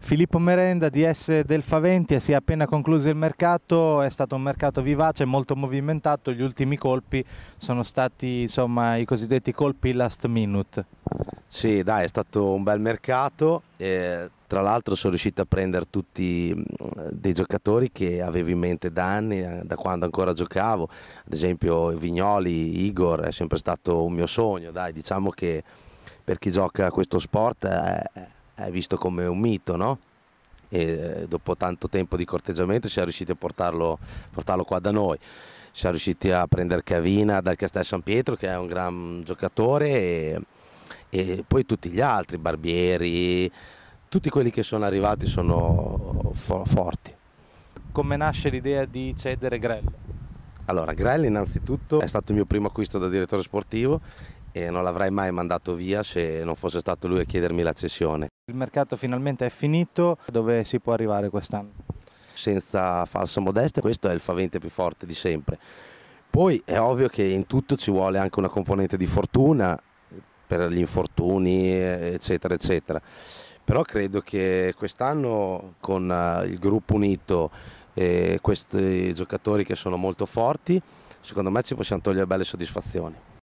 Filippo Merenda, di S del Faventi, si è appena concluso il mercato, è stato un mercato vivace, molto movimentato, gli ultimi colpi sono stati insomma, i cosiddetti colpi last minute. Sì, dai, è stato un bel mercato, eh, tra l'altro sono riuscito a prendere tutti mm, dei giocatori che avevo in mente da anni, eh, da quando ancora giocavo, ad esempio Vignoli, Igor, è sempre stato un mio sogno, dai, diciamo che per chi gioca questo sport... Eh, è eh, visto come un mito, no? E eh, dopo tanto tempo di corteggiamento siamo riusciti a portarlo, portarlo qua da noi. Siamo riusciti a prendere Cavina dal Castel San Pietro, che è un gran giocatore, e, e poi tutti gli altri, Barbieri, tutti quelli che sono arrivati sono for forti. Come nasce l'idea di cedere Grell? Allora, Grell innanzitutto è stato il mio primo acquisto da direttore sportivo e non l'avrei mai mandato via se non fosse stato lui a chiedermi la cessione. Il mercato finalmente è finito, dove si può arrivare quest'anno? Senza falsa modestia, questo è il favente più forte di sempre. Poi è ovvio che in tutto ci vuole anche una componente di fortuna per gli infortuni, eh, eccetera, eccetera. Però credo che quest'anno con eh, il gruppo unito e questi giocatori che sono molto forti, secondo me ci possiamo togliere belle soddisfazioni.